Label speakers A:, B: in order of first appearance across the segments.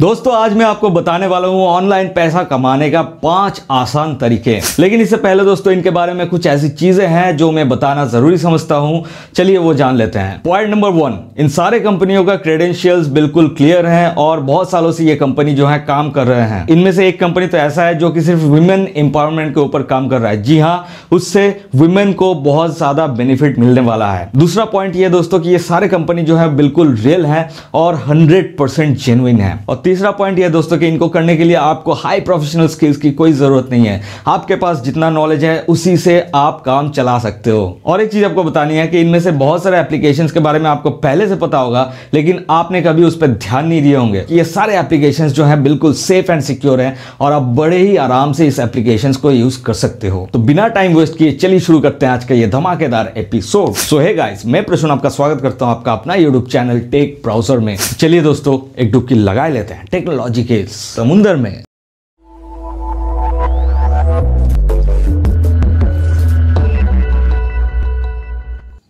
A: दोस्तों आज मैं आपको बताने वाला हूँ ऑनलाइन पैसा कमाने का पांच आसान तरीके लेकिन इससे पहले दोस्तों इनके बारे में कुछ ऐसी चीजें हैं जो मैं बताना जरूरी समझता हूँ चलिए वो जान लेते हैं पॉइंट नंबर वन इन सारे कंपनियों का क्रेडेंशियल्स बिल्कुल क्लियर हैं और बहुत सालों से ये कंपनी जो है काम कर रहे हैं इनमें से एक कंपनी तो ऐसा है जो कि सिर्फ वुमेन एम्पावरमेंट के ऊपर काम कर रहा है जी हाँ उससे वुमेन को बहुत ज्यादा बेनिफिट मिलने वाला है दूसरा पॉइंट ये दोस्तों की ये सारे कंपनी जो है बिल्कुल रियल है और हंड्रेड परसेंट जेनुइन है और तीसरा पॉइंट यह दोस्तों कि इनको करने के लिए आपको हाई प्रोफेशनल स्किल्स की कोई ज़रूरत नहीं है आपके पास जितना नॉलेज है उसी से आप काम चला सकते हो और एक चीज़ आपको बतानी है कि इनमें से बहुत सारे एप्लीकेशन के बारे में आपको पहले से पता होगा लेकिन आपने कभी उस पर ध्यान नहीं दिए होंगे ये सारे एप्लीकेशन जो है बिल्कुल सेफ एंड सिक्योर है और आप बड़े ही आराम से इस एप्लीकेशन को यूज कर सकते हो तो बिना टाइम वेस्ट किए चलिए शुरू करते हैं आज का ये धमाकेदार एपिसोड सो है गाइस मैं प्रश्न आपका स्वागत करता हूं आपका अपना यूट्यूब चैनल टेक ब्राउजर में चलिए दोस्तों एक डुबकी लगा लेते हैं टेक्नोलॉजी के समुंदर में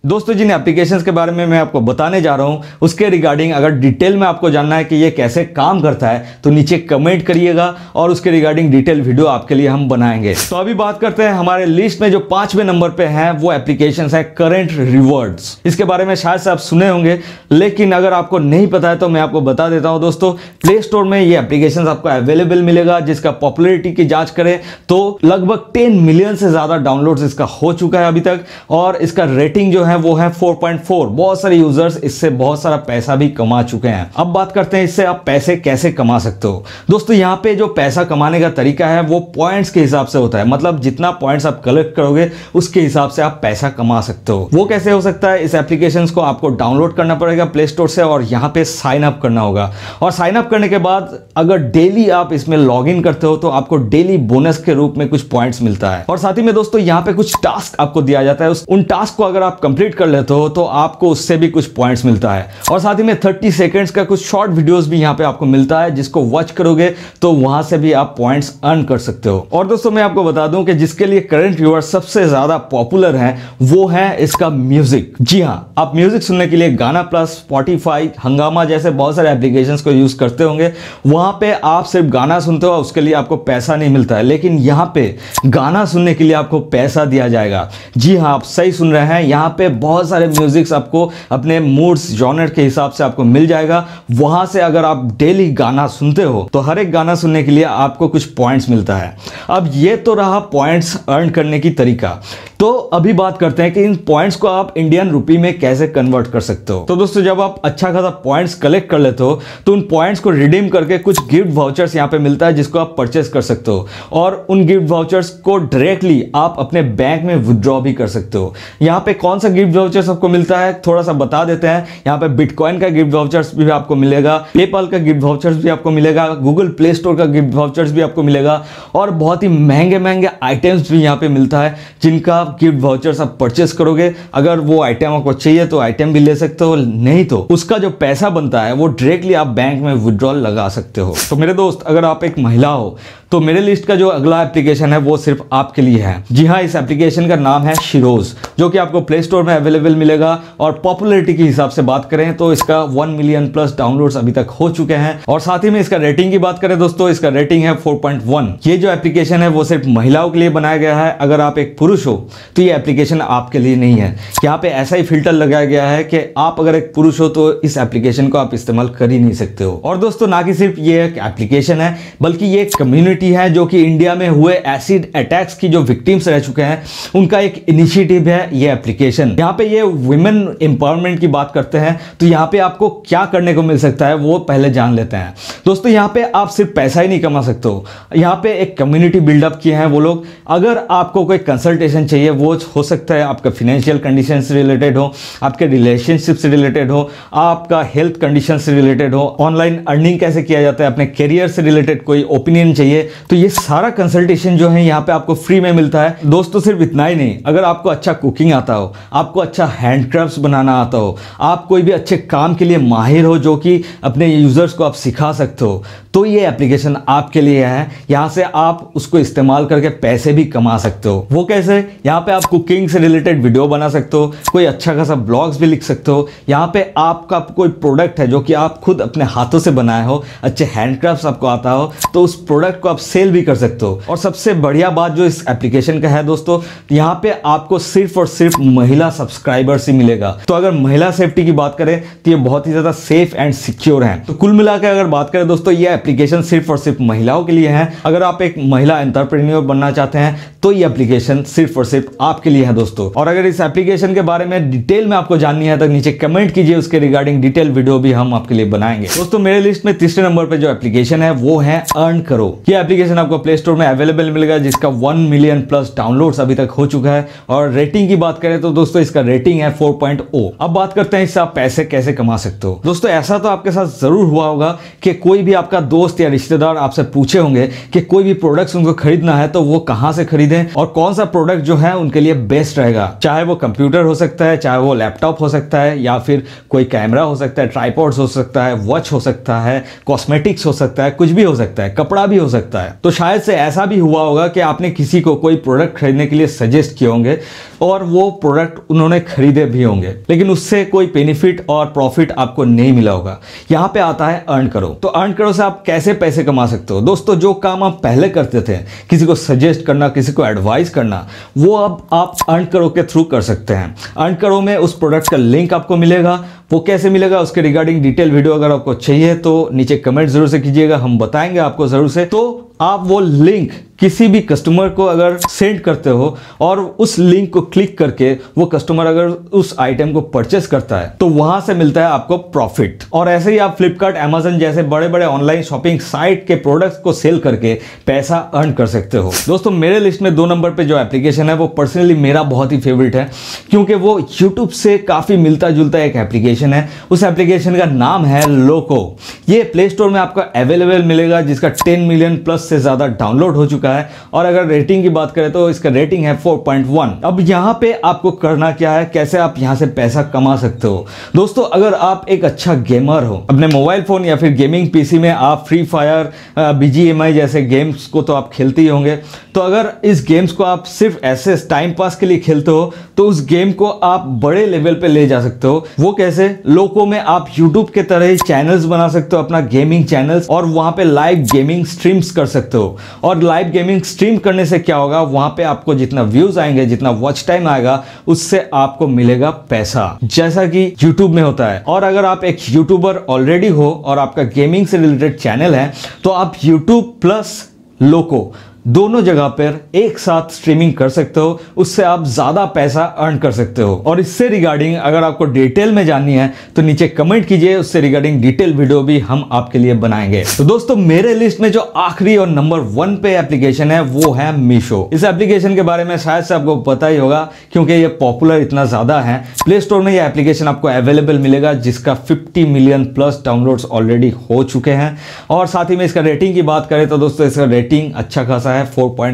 A: दोस्तों जिन एप्लीकेशंस के बारे में मैं आपको बताने जा रहा हूं उसके रिगार्डिंग अगर डिटेल में आपको जानना है कि ये कैसे काम करता है तो नीचे कमेंट करिएगा और उसके रिगार्डिंग डिटेल वीडियो आपके लिए हम बनाएंगे तो अभी बात करते हैं हमारे लिस्ट में जो पांचवें नंबर पे है वो एप्लीकेशन है करेंट रिवर्ड्स इसके बारे में शायद से आप सुने होंगे लेकिन अगर आपको नहीं पता है तो मैं आपको बता देता हूँ दोस्तों प्ले स्टोर में ये एप्लीकेशन आपको अवेलेबल मिलेगा जिसका पॉपुलरिटी की जाँच करें तो लगभग टेन मिलियन से ज़्यादा डाउनलोड इसका हो चुका है अभी तक और इसका रेटिंग जो है है वो है 4.4 बहुत सारे यूजर्स इससे बहुत सारा पैसा भी कमा चुके हैं अब बात करते हैं इससे आप पैसे कैसे कमा सकते हो दोस्तों यहाँ पे जो पैसा कमाने का तरीका है वो पॉइंट्स के हिसाब से होता है मतलब जितना पॉइंट्स आप कलेक्ट करोगे उसके हिसाब से आप पैसा कमा सकते हो वो कैसे हो सकता है इस एप्लीकेशन को आपको डाउनलोड करना पड़ेगा प्ले स्टोर से और यहाँ पे साइन अप करना होगा और साइन अप करने के बाद अगर डेली आप इसमें लॉग इन करते हो तो आपको डेली बोनस के रूप में कुछ पॉइंट्स मिलता है और साथ ही में दोस्तों यहाँ पे कुछ टास्क आपको दिया जाता है उन टास्क को अगर आप कंप्लीट कंप्लीट कर लेते हो तो आपको उससे भी कुछ पॉइंट्स मिलता है और साथ ही में 30 सेकेंड्स का कुछ शॉर्ट वीडियोस भी यहाँ पे आपको मिलता है जिसको वॉच करोगे तो वहां से भी आप पॉइंट्स अर्न कर सकते हो और दोस्तों मैं आपको बता दूं कि जिसके लिए करंट व्यूअर सबसे ज्यादा पॉपुलर है वो है इसका म्यूजिक जी हाँ आप म्यूजिक सुनने के लिए गाना प्लस स्पॉटीफाई हंगामा जैसे बहुत सारे एप्लीकेशन को यूज करते होंगे वहां पर आप सिर्फ गाना सुनते हो उसके लिए आपको पैसा नहीं मिलता है लेकिन यहाँ पे गाना सुनने के लिए आपको पैसा दिया जाएगा जी हाँ आप सही सुन रहे हैं यहाँ पे में बहुत सारे म्यूज़िक्स आपको अपने मूड्स जॉनर के हिसाब से आपको मिल जाएगा वहां से अगर आप डेली गाना सुनते हो तो हर एक गाना सुनने के लिए आपको कुछ पॉइंट्स मिलता है अब ये तो रहा पॉइंट्स अर्न करने की तरीका तो अभी बात करते हैं कि इन पॉइंट्स को आप इंडियन रुपी में कैसे कन्वर्ट कर सकते हो तो दोस्तों जब आप अच्छा खासा पॉइंट्स कलेक्ट कर लेते हो तो उन पॉइंट्स को रिडीम करके कुछ गिफ्ट वाउचर्स यहाँ पे मिलता है जिसको आप परचेस कर सकते हो और उन गिफ्ट वाउचर्स को डायरेक्टली आप अपने बैंक में विदड्रॉ भी कर सकते हो यहाँ पे कौन सा गिफ्ट वाउचर्स आपको मिलता है थोड़ा सा बता देते हैं यहाँ पे बिटकॉइन का गिफ्ट वाउचर्स भी आपको मिलेगा पेपाल का गिफ्ट वाउचर्स भी आपको मिलेगा गूगल प्ले स्टोर का गिफ्ट वाउचर्स भी आपको मिलेगा और बहुत ही महंगे महंगे आइटम्स भी यहाँ पे मिलता है जिनका आप गिफ्ट वाउचर आप परचेस करोगे अगर वो आइटम आपको चाहिए तो आइटम भी ले सकते हो नहीं तो उसका जो पैसा बनता है वो डायरेक्टली आप बैंक में विड्रॉल लगा सकते हो तो मेरे दोस्त अगर आप एक महिला हो तो मेरे लिस्ट का जो अगला एप्लीकेशन है वो सिर्फ आपके लिए है जी हाँ इस एप्लीकेशन का नाम है शिरोज जो कि आपको प्ले स्टोर में अवेलेबल मिलेगा और पॉपुलरिटी के हिसाब से बात करें तो इसका वन मिलियन प्लस डाउनलोड्स अभी तक हो चुके हैं और साथ ही में इसका रेटिंग की बात करें दोस्तों इसका रेटिंग है 4.1 ये जो एप्लीकेशन है वो सिर्फ महिलाओं के लिए बनाया गया है अगर आप एक पुरुष हो तो ये एप्लीकेशन आपके लिए नहीं है यहाँ पे ऐसा ही फिल्टर लगाया गया है कि आप अगर एक पुरुष हो तो इस एप्लीकेशन को आप इस्तेमाल कर ही नहीं सकते हो और दोस्तों ना कि सिर्फ ये एक एप्लीकेशन है बल्कि ये एक कम्युनिटी है जो कि इंडिया में हुए एसिड अटैक्स की जो विक्टिम्स रह चुके हैं उनका एक इनिशिएटिव है ये एप्लीकेशन यहाँ पे ये वुमेन एम्पावरमेंट की बात करते हैं तो यहाँ पे आपको क्या करने को मिल सकता है वो पहले जान लेते हैं दोस्तों यहाँ पे आप सिर्फ पैसा ही नहीं कमा सकते हो यहाँ पे एक कम्युनिटी बिल्डअप किए हैं वो लोग अगर आपको कोई कंसल्टेशन चाहिए है वो हो सकता है आपका फिनेंशियल कंडीशन से रिलेटेड हो आपके रिलेशनशिप से रिलेटेड हो आपका हेल्थ कंडीशन से रिलेटेड हो ऑनलाइन अर्निंग कैसे किया जाता है अपने करियर से रिलेटेड कोई ओपिनियन चाहिए तो ये सारा कंसल्टेशन जो है यहाँ पे आपको फ्री में मिलता है दोस्तों सिर्फ इतना ही नहीं अगर आपको अच्छा कुकिंग आता हो आपको अच्छा हैंडक्राफ्ट बनाना आता हो आप कोई भी अच्छे काम के लिए माहिर हो जो कि अपने यूजर्स को आप सिखा सकते हो तो ये एप्लीकेशन आपके लिए है यहाँ से आप उसको इस्तेमाल करके पैसे भी कमा सकते हो वो कैसे यहाँ यहाँ पे आप कुकिंग से रिलेटेड वीडियो बना सकते हो कोई अच्छा खासा ब्लॉग्स भी लिख सकते हो यहाँ पे आपका कोई प्रोडक्ट है जो कि आप खुद अपने हाथों से बनाए हो अच्छे हैंडक्राफ्ट आपको आता हो तो उस प्रोडक्ट को आप सेल भी कर सकते हो और सबसे बढ़िया बात जो इस एप्लीकेशन का है दोस्तों यहाँ पे आपको सिर्फ और सिर्फ महिला सब्सक्राइबर्स ही मिलेगा तो अगर महिला सेफ्टी की बात करें तो ये बहुत ही ज़्यादा सेफ एंड सिक्योर है तो कुल मिलाकर अगर बात करें दोस्तों ये एप्लीकेशन सिर्फ और सिर्फ महिलाओं के लिए है अगर आप एक महिला एंटरप्रेन्योर बनना चाहते हैं तो ये एप्लीकेशन सिर्फ और सिर्फ सिर्फ आपके लिए है दोस्तों और अगर इस एप्लीकेशन के बारे में डिटेल में आपको जाननी है तो नीचे कमेंट कीजिए उसके रिगार्डिंग डिटेल वीडियो भी हम आपके लिए बनाएंगे दोस्तों मेरे लिस्ट में तीसरे नंबर पर जो एप्लीकेशन है वो है अर्न करो ये एप्लीकेशन आपको प्ले स्टोर में अवेलेबल मिलेगा जिसका वन मिलियन प्लस डाउनलोड अभी तक हो चुका है और रेटिंग की बात करें तो दोस्तों इसका रेटिंग है फोर oh। अब बात करते हैं इससे आप पैसे कैसे कमा सकते हो दोस्तों ऐसा तो आपके साथ जरूर हुआ होगा कि कोई भी आपका दोस्त या रिश्तेदार आपसे पूछे होंगे कि कोई भी प्रोडक्ट्स उनको खरीदना है तो वो कहां से खरीदें और कौन सा प्रोडक्ट जो है है उनके लिए बेस्ट रहेगा चाहे वो कंप्यूटर हो सकता है चाहे वो लैपटॉप हो सकता है या फिर कोई कैमरा हो सकता है ट्राईपोर्ड हो सकता है वॉच हो सकता है कॉस्मेटिक्स हो सकता है कुछ भी हो सकता है कपड़ा भी हो सकता है तो शायद से ऐसा भी हुआ होगा कि आपने किसी को कोई प्रोडक्ट खरीदने के लिए सजेस्ट किए होंगे और वो प्रोडक्ट उन्होंने खरीदे भी होंगे लेकिन उससे कोई बेनिफिट और प्रॉफिट आपको नहीं मिला होगा यहाँ पे आता है अर्न करो तो अर्न करो से आप कैसे पैसे कमा सकते हो दोस्तों जो काम आप पहले करते थे किसी को सजेस्ट करना किसी को एडवाइस करना वो अब आप अर्न करो के थ्रू कर सकते हैं अर्न करो में उस प्रोडक्ट का लिंक आपको मिलेगा वो कैसे मिलेगा उसके रिगार्डिंग डिटेल वीडियो अगर आपको चाहिए तो नीचे कमेंट जरूर से कीजिएगा हम बताएंगे आपको जरूर से तो आप वो लिंक किसी भी कस्टमर को अगर सेंड करते हो और उस लिंक को क्लिक करके वो कस्टमर अगर उस आइटम को परचेस करता है तो वहां से मिलता है आपको प्रॉफिट और ऐसे ही आप फ्लिपकार्ट एमेजन जैसे बड़े बड़े ऑनलाइन शॉपिंग साइट के प्रोडक्ट्स को सेल करके पैसा अर्न कर सकते हो दोस्तों मेरे लिस्ट में दो नंबर पर जो एप्लीकेशन है वो पर्सनली मेरा बहुत ही फेवरेट है क्योंकि वो यूट्यूब से काफ़ी मिलता जुलता एक एप्लीकेशन है उस एप्लीकेशन का नाम है लोको ये प्ले स्टोर में आपका अवेलेबल मिलेगा जिसका टेन मिलियन प्लस से ज़्यादा डाउनलोड हो चुका है और अगर रेटिंग की बात करें तो इसका रेटिंग है 4.1 अब यहाँ पे आपको करना क्या है कैसे आप यहाँ से पैसा कमा सकते हो दोस्तों अगर आप एक अच्छा गेमर हो अपने मोबाइल फ़ोन या फिर गेमिंग पीसी में आप फ्री फायर बी जैसे गेम्स को तो आप खेलते ही होंगे तो अगर इस गेम्स को आप सिर्फ ऐसे टाइम पास के लिए खेलते हो तो उस गेम को आप बड़े लेवल पे ले जा सकते हो वो कैसे लोगों में आप YouTube के तरह ही चैनल्स बना सकते हो अपना गेमिंग चैनल्स और वहां पे लाइव गेमिंग स्ट्रीम्स कर सकते सकते हो और लाइव गेमिंग स्ट्रीम करने से क्या होगा वहां पे आपको जितना व्यूज आएंगे जितना वॉच टाइम आएगा उससे आपको मिलेगा पैसा जैसा कि यूट्यूब में होता है और अगर आप एक यूट्यूबर ऑलरेडी हो और आपका गेमिंग से रिलेटेड चैनल है तो आप यूट्यूब प्लस लोको दोनों जगह पर एक साथ स्ट्रीमिंग कर सकते हो उससे आप ज़्यादा पैसा अर्न कर सकते हो और इससे रिगार्डिंग अगर आपको डिटेल में जाननी है तो नीचे कमेंट कीजिए उससे रिगार्डिंग डिटेल वीडियो भी हम आपके लिए बनाएंगे तो दोस्तों मेरे लिस्ट में जो आखिरी और नंबर वन पे एप्लीकेशन है वो है मीशो इस एप्लीकेशन के बारे में शायद से आपको पता ही होगा क्योंकि ये पॉपुलर इतना ज़्यादा है प्ले स्टोर में यह एप्लीकेशन आपको अवेलेबल मिलेगा जिसका fifty million plus download already हो चुके हैं और साथ ही में इसका रेटिंग की बात करें तो दोस्तों इसका रेटिंग अच्छा खासा सा है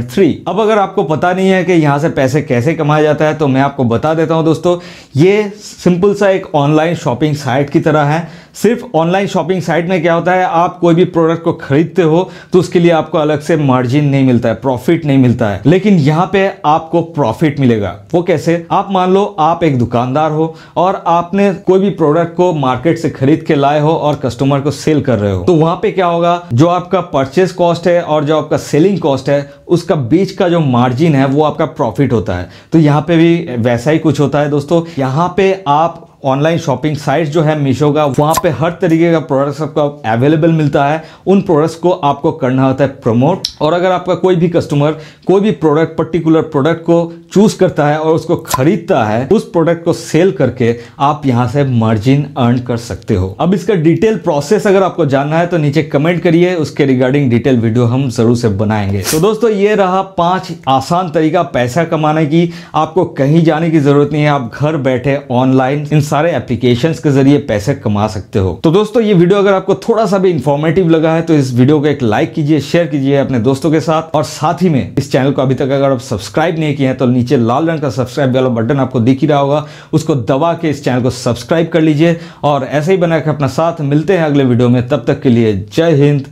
A: 4.3 अब अगर आपको पता नहीं है कि यहाँ से पैसे कैसे कमाया जाता है तो मैं आपको बता देता हूँ दोस्तों ये सिंपल सा एक ऑनलाइन शॉपिंग साइट की तरह है सिर्फ ऑनलाइन शॉपिंग साइट में क्या होता है आप कोई भी प्रोडक्ट को खरीदते हो तो उसके लिए आपको अलग से मार्जिन नहीं मिलता है प्रॉफिट नहीं मिलता है लेकिन यहाँ पे आपको प्रॉफिट मिलेगा वो कैसे आप मान लो आप एक दुकानदार हो और आपने कोई भी प्रोडक्ट को मार्केट से खरीद के लाए हो और कस्टमर को सेल कर रहे हो तो वहां पे क्या होगा जो आपका परचेस कॉस्ट है और जो आपका सेलिंग कॉस्ट है उसका बीच का जो मार्जिन है वो आपका प्रॉफिट होता है तो यहाँ पे भी वैसा ही कुछ होता है दोस्तों यहाँ पे आप ऑनलाइन शॉपिंग साइट्स जो है मीशो का वहाँ पे हर तरीके का प्रोडक्ट्स आपको अवेलेबल मिलता है उन प्रोडक्ट्स को आपको करना होता है प्रमोट और अगर आपका कोई भी कस्टमर कोई भी प्रोडक्ट पर्टिकुलर प्रोडक्ट को चूज करता है और उसको खरीदता है उस प्रोडक्ट को सेल करके आप यहाँ से मार्जिन अर्न कर सकते हो अब इसका डिटेल प्रोसेस अगर आपको जानना है तो नीचे कमेंट करिए उसके रिगार्डिंग डिटेल वीडियो हम जरूर से बनाएंगे तो दोस्तों ये रहा पांच आसान तरीका पैसा कमाने की आपको कहीं जाने की जरूरत नहीं है आप घर बैठे ऑनलाइन इन सारे एप्लीकेशन के जरिए पैसे कमा सकते हो तो दोस्तों ये वीडियो अगर आपको थोड़ा सा भी इन्फॉर्मेटिव लगा है तो इस वीडियो को एक लाइक कीजिए शेयर कीजिए अपने दोस्तों के साथ और साथ ही में इस चैनल को अभी तक अगर आप सब्सक्राइब नहीं किया है तो नीचे लाल रंग का सब्सक्राइब वाला बटन आपको दिख ही रहा होगा उसको दबा के इस चैनल को सब्सक्राइब कर लीजिए और ऐसे ही बनाकर अपना साथ मिलते हैं अगले वीडियो में तब तक के लिए जय हिंद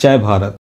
A: जय भारत